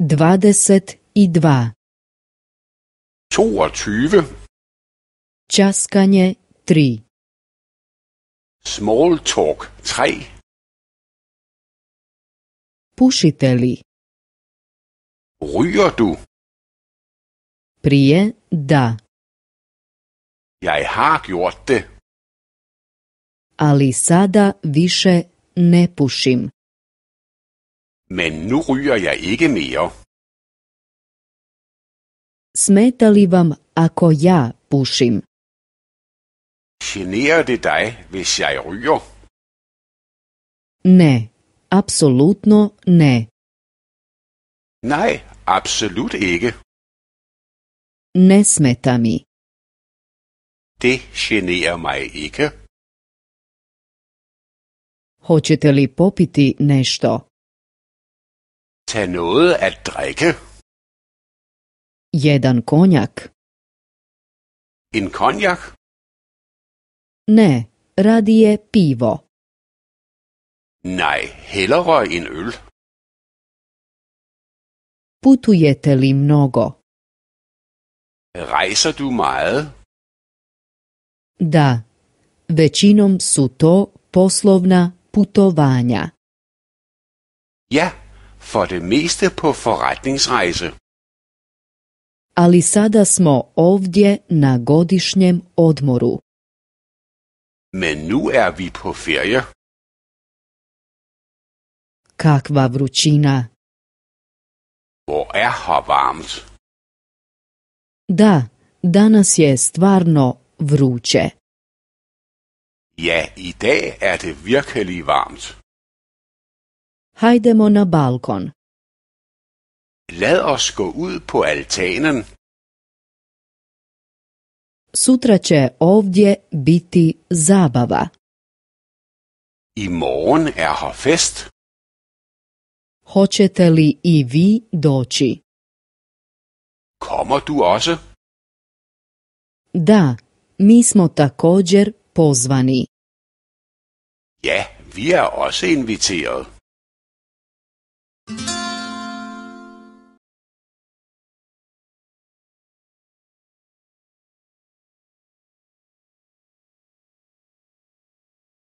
22 22 Časkanje 3 Small talk 3 Pušite li? Ryger du? Prije da. Jeg har gjort det. Ali sada više ne pušim. Men nu ryger jeg ikke mere. Smeta li vam ako ja pušim? Generer det dig, hvis jeg ryger? Ne, absolutno ne. Nej, absolut ikke. Ne smeta mi. Det mig ikke. Hoćete li popiti nešto? Tag noget at drikke. Jedan konjak. En konjak? Ne, je pivo. Nej, hellere en øl. Putujete li mnogo? Rejser du meget? Da, većinom su to poslovna putovanja. Ja, for det meste på forretningsrejse. Ali sada smo ovdje na godišnjem odmoru. Men nu er vi på ferie. Kakva vrućina. Hvor er har varmt? Da, danas je stvarno vruće. Ja, i dag er det virkelig varmt. Hajdemo na balkon. Lad os gå ud på altanen. Sutra će ovdje biti zabava. I morgen er her fest. Hoćete li i vi doći? Kommer du også? Da, mi smo također pozvani. Ja, vi er også inviteret.